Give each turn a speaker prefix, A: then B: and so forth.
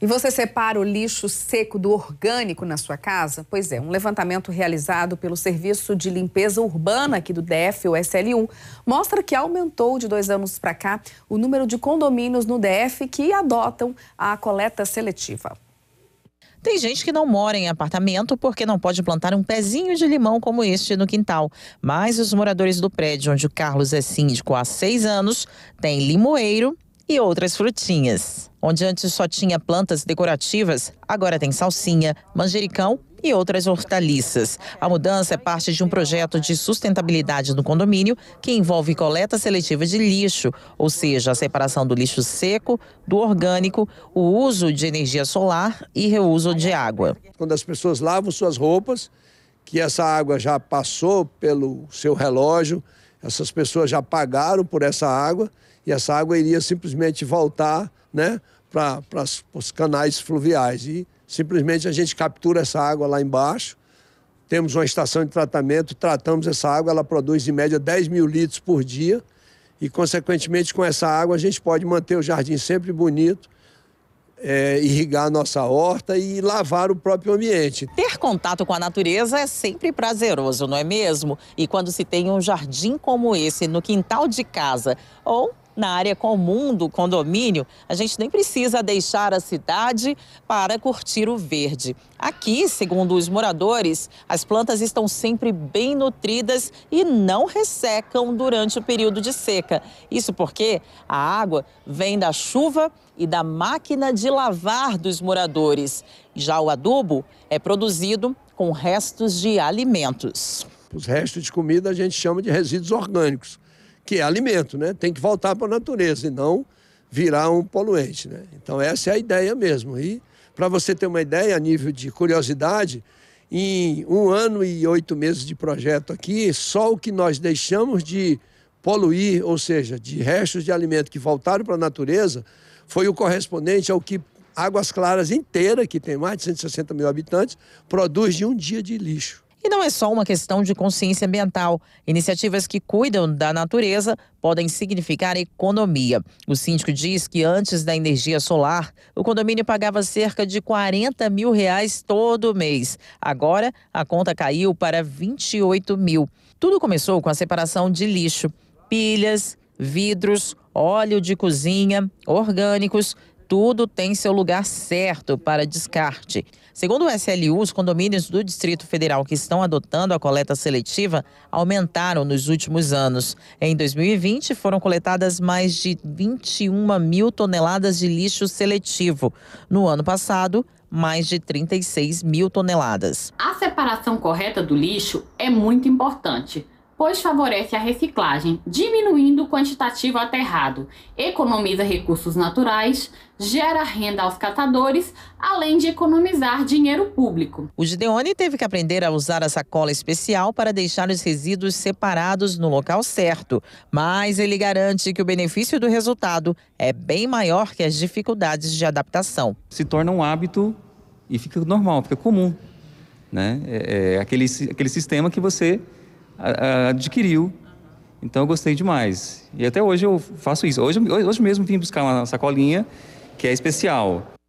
A: E você separa o lixo seco do orgânico na sua casa? Pois é, um levantamento realizado pelo Serviço de Limpeza Urbana aqui do DF, o SL1, mostra que aumentou de dois anos para cá o número de condomínios no DF que adotam a coleta seletiva. Tem gente que não mora em apartamento porque não pode plantar um pezinho de limão como este no quintal. Mas os moradores do prédio onde o Carlos é síndico há seis anos têm limoeiro e outras frutinhas. Onde antes só tinha plantas decorativas, agora tem salsinha, manjericão e outras hortaliças. A mudança é parte de um projeto de sustentabilidade do condomínio que envolve coleta seletiva de lixo, ou seja, a separação do lixo seco, do orgânico, o uso de energia solar e reuso de água.
B: Quando as pessoas lavam suas roupas, que essa água já passou pelo seu relógio, essas pessoas já pagaram por essa água e essa água iria simplesmente voltar né, para os canais fluviais. E simplesmente a gente captura essa água lá embaixo, temos uma estação de tratamento, tratamos essa água, ela produz em média 10 mil litros por dia e, consequentemente, com essa água a gente pode manter o jardim sempre bonito, é, irrigar a nossa horta e lavar o próprio ambiente. Ter
A: contato com a natureza é sempre prazeroso, não é mesmo? E quando se tem um jardim como esse no quintal de casa ou na área comum do condomínio, a gente nem precisa deixar a cidade para curtir o verde. Aqui, segundo os moradores, as plantas estão sempre bem nutridas e não ressecam durante o período de seca. Isso porque a água vem da chuva e da máquina de lavar dos moradores. Já o adubo é produzido com restos de
B: alimentos. Os restos de comida a gente chama de resíduos orgânicos que é alimento, né? Tem que voltar para a natureza e não virar um poluente, né? Então essa é a ideia mesmo. E para você ter uma ideia, a nível de curiosidade, em um ano e oito meses de projeto aqui, só o que nós deixamos de poluir, ou seja, de restos de alimento que voltaram para a natureza, foi o correspondente ao que Águas Claras inteira, que tem mais de 160 mil habitantes, produz de um dia de lixo. E não
A: é só uma questão de consciência ambiental. Iniciativas que cuidam da natureza podem significar economia. O síndico diz que antes da energia solar, o condomínio pagava cerca de 40 mil reais todo mês. Agora, a conta caiu para 28 mil. Tudo começou com a separação de lixo, pilhas, vidros, óleo de cozinha, orgânicos. Tudo tem seu lugar certo para descarte. Segundo o SLU, os condomínios do Distrito Federal que estão adotando a coleta seletiva aumentaram nos últimos anos. Em 2020, foram coletadas mais de 21 mil toneladas de lixo seletivo. No ano passado, mais de 36 mil toneladas. A separação correta do lixo é muito importante pois favorece a reciclagem, diminuindo o quantitativo aterrado, economiza recursos naturais, gera renda aos catadores, além de economizar dinheiro público. O Gideone teve que aprender a usar a sacola especial para deixar os resíduos separados no local certo, mas ele garante que o benefício do resultado é bem maior que as dificuldades de adaptação. Se torna um hábito e fica normal, fica comum. Né? É, é aquele, aquele sistema que você adquiriu. Então eu gostei demais. E até hoje eu faço isso. Hoje, hoje mesmo vim buscar uma sacolinha que é especial.